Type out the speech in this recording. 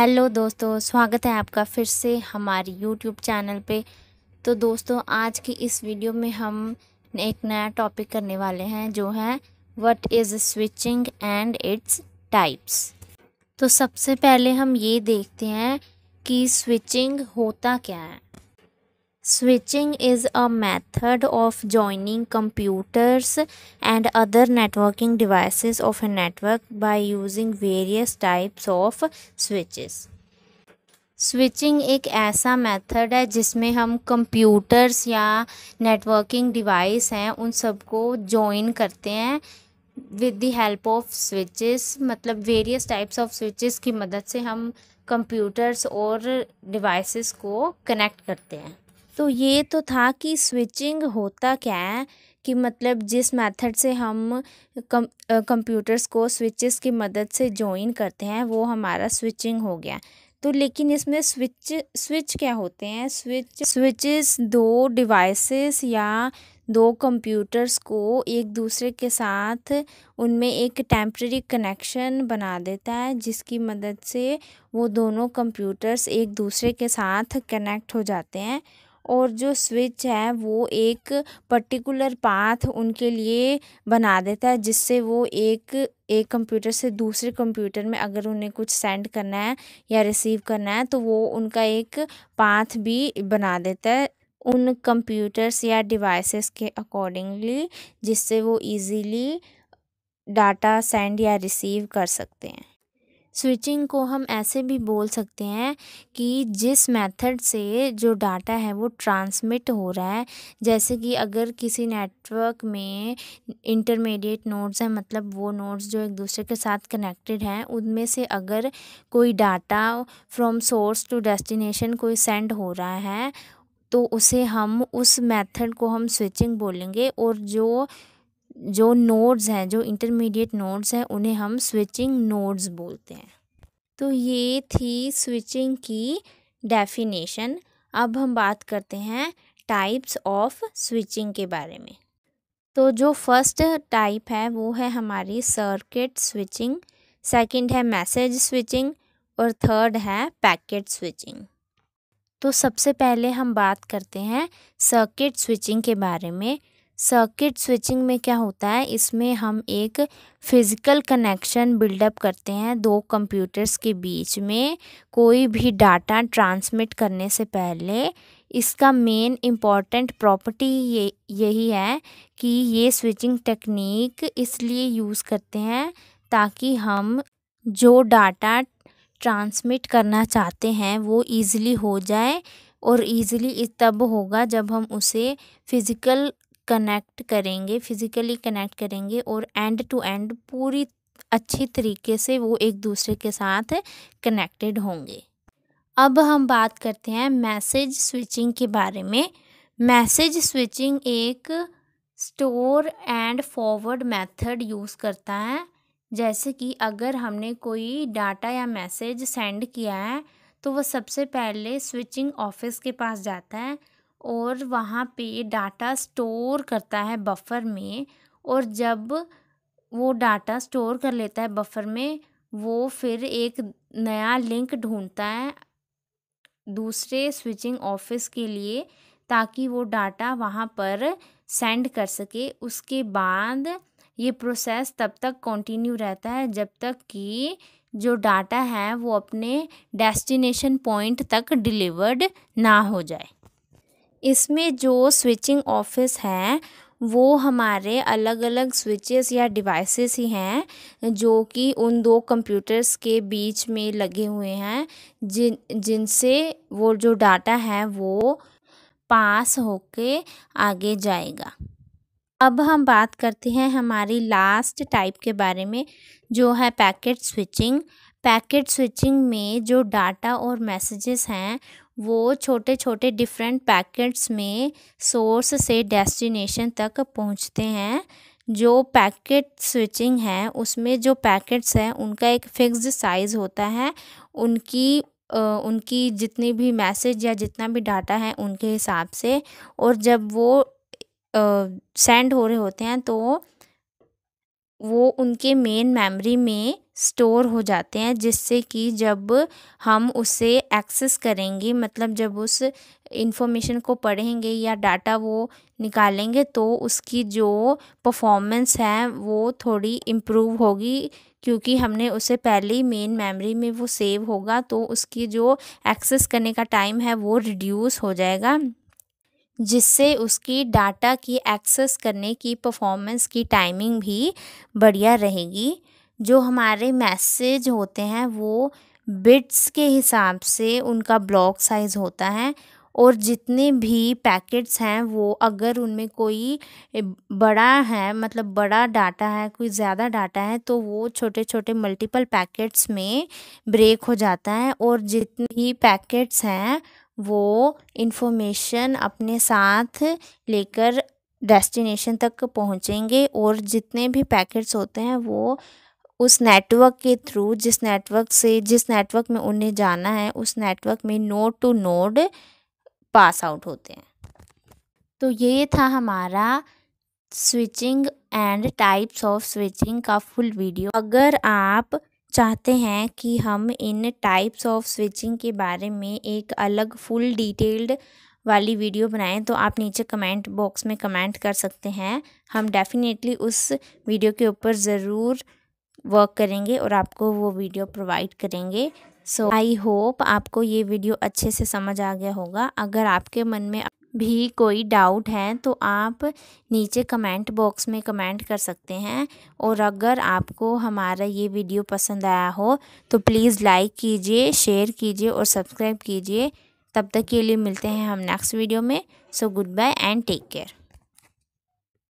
Hello दोस्तों स्वागत है आपका फिर से हमारी यूट्यूब चैनल पे तो दोस्तों आज की इस वीडियो में हम एक नया टॉपिक करने वाले हैं जो है what is switching and its types तो सबसे पहले हम ये देखते हैं कि स्विचिंग होता क्या है Switching is a method of joining computers and other networking devices of a network by using various types of switches. Switching एक ऐसा मेथड है जिसमें हम कंप्यूटर्स या नेटवर्किंग डिवाइस हैं उन सबको जॉइन करते हैं with the help of switches मतलब वेरियस टाइप्स ऑफ स्विचेस की मदद से हम कंप्यूटर्स और डिवाइसेस को कनेक्ट करते हैं तो ये तो था कि स्विचिंग होता क्या है कि मतलब जिस मेथड से हम कंप्यूटर्स को स्विचेस की मदद से ज्वाइन करते हैं वो हमारा स्विचिंग हो गया तो लेकिन इसमें स्विच स्विच क्या होते हैं स्विच स्विचेस दो डिवाइसेस या दो कंप्यूटर्स को एक दूसरे के साथ उनमें एक टेम्प्रेरी कनेक्शन बना देता है जिसकी मदद से वो दोनों कंप्यूटर्स एक दूसरे के साथ कनेक्ट हो जाते हैं और जो स्विच है वो एक पर्टिकुलर पाथ उनके लिए बना देता है जिससे वो एक एक कंप्यूटर से दूसरे कंप्यूटर में अगर उन्हें कुछ सेंड करना है या रिसीव करना है तो वो उनका एक पाथ भी बना देता है उन कंप्यूटर्स या डिवाइसेस के अकॉर्डिंगली जिससे वो इजीली डाटा सेंड या रिसीव कर सकते हैं स्विचिंग को हम ऐसे भी बोल सकते हैं कि जिस मेथड से जो डाटा है वो ट्रांसमिट हो रहा है जैसे कि अगर किसी नेटवर्क में इंटरमीडिएट नोड्स हैं मतलब वो नोड्स जो एक दूसरे के साथ कनेक्टेड हैं उनमें से अगर कोई data from source to destination कोई सेंड हो रहा है तो उसे हम उस मेथड को हम स्विचिंग बोलेंगे और जो जो नोड्स हैं जो इंटरमीडिएट नोड्स हैं उन्हें हम स्विचिंग नोड्स बोलते हैं तो ये थी स्विचिंग की डेफिनेशन अब हम बात करते हैं टाइप्स ऑफ स्विचिंग के बारे में तो जो फर्स्ट टाइप है वो है हमारी सर्किट स्विचिंग सेकंड है मैसेज स्विचिंग और थर्ड है पैकेट स्विचिंग तो सबसे पहले हम बात करते हैं सर्किट स्विचिंग के बारे में सर्किट स्विचिंग में क्या होता है इसमें हम एक फिज़िकल कनेक्शन बिल्डअप करते हैं दो कंप्यूटर्स के बीच में कोई भी डाटा ट्रांसमिट करने से पहले इसका मेन इम्पॉर्टेंट प्रॉपर्टी ये यही है कि ये स्विचिंग टेक्निक इसलिए यूज़ करते हैं ताकि हम जो डाटा ट्रांसमिट करना चाहते हैं वो ईज़िली हो जाए और ईज़िली तब होगा जब हम उसे फिज़िकल कनेक्ट करेंगे फिज़िकली कनेक्ट करेंगे और एंड टू एंड पूरी अच्छी तरीके से वो एक दूसरे के साथ कनेक्टेड होंगे अब हम बात करते हैं मैसेज स्विचिंग के बारे में मैसेज स्विचिंग एक store and forward method use करता है जैसे कि अगर हमने कोई डाटा या मैसेज सेंड किया है तो वह सबसे पहले स्विचिंग ऑफिस के पास जाता है और वहाँ पे डाटा स्टोर करता है बफर में और जब वो डाटा स्टोर कर लेता है बफर में वो फिर एक नया लिंक ढूंढता है दूसरे स्विचिंग ऑफिस के लिए ताकि वो डाटा वहाँ पर सेंड कर सके उसके बाद ये प्रोसेस तब तक कंटिन्यू रहता है जब तक कि जो डाटा है वो अपने डेस्टिनेशन पॉइंट तक डिलीवर्ड ना हो जाए इसमें जो स्विचिंग ऑफिस हैं वो हमारे अलग अलग स्विचेस या डिवाइसेस ही हैं जो कि उन दो कंप्यूटर्स के बीच में लगे हुए हैं जिन जिनसे वो जो डाटा है वो पास होके आगे जाएगा अब हम बात करते हैं हमारी लास्ट टाइप के बारे में जो है पैकेट स्विचिंग पैकेट स्विचिंग में जो डाटा और मैसेजेस हैं वो छोटे छोटे डिफरेंट पैकेट्स में सोर्स से डेस्टिनेशन तक पहुंचते हैं जो पैकेट स्विचिंग है उसमें जो पैकेट्स हैं उनका एक फिक्स्ड साइज़ होता है उनकी उनकी जितनी भी मैसेज या जितना भी डाटा है उनके हिसाब से और जब वो सेंड हो रहे होते हैं तो वो उनके मेन मेमोरी में स्टोर हो जाते हैं जिससे कि जब हम उसे एक्सेस करेंगे मतलब जब उस इंफॉर्मेशन को पढ़ेंगे या डाटा वो निकालेंगे तो उसकी जो परफॉर्मेंस है वो थोड़ी इम्प्रूव होगी क्योंकि हमने उसे पहले ही मेन मेमोरी में वो सेव होगा तो उसकी जो एक्सेस करने का टाइम है वो रिड्यूस हो जाएगा जिससे उसकी डाटा की एक्सेस करने की परफॉर्मेंस की टाइमिंग भी बढ़िया रहेगी जो हमारे मैसेज होते हैं वो बिट्स के हिसाब से उनका ब्लॉक साइज़ होता है और जितने भी पैकेट्स हैं वो अगर उनमें कोई बड़ा है मतलब बड़ा डाटा है कोई ज़्यादा डाटा है तो वो छोटे छोटे मल्टीपल पैकेट्स में ब्रेक हो जाता है और जितने भी पैकेट्स हैं वो इन्फॉर्मेशन अपने साथ लेकर डेस्टिनेशन तक पहुँचेंगे और जितने भी पैकेट्स होते हैं वो उस नेटवर्क के थ्रू जिस नेटवर्क से जिस नेटवर्क में उन्हें जाना है उस नेटवर्क में node to node pass out होते हैं तो ये था हमारा switching and types of switching का फुल वीडियो अगर आप चाहते हैं कि हम इन टाइप्स ऑफ स्विचिंग के बारे में एक अलग फुल डिटेल्ड वाली वीडियो बनाएं तो आप नीचे कमेंट बॉक्स में कमेंट कर सकते हैं हम डेफिनेटली उस वीडियो के ऊपर ज़रूर वर्क करेंगे और आपको वो वीडियो प्रोवाइड करेंगे सो आई होप आपको ये वीडियो अच्छे से समझ आ गया होगा अगर आपके मन में भी कोई डाउट है तो आप नीचे कमेंट बॉक्स में कमेंट कर सकते हैं और अगर आपको हमारा ये वीडियो पसंद आया हो तो प्लीज़ लाइक कीजिए शेयर कीजिए और सब्सक्राइब कीजिए तब तक के लिए मिलते हैं हम नेक्स्ट वीडियो में so good bye and take care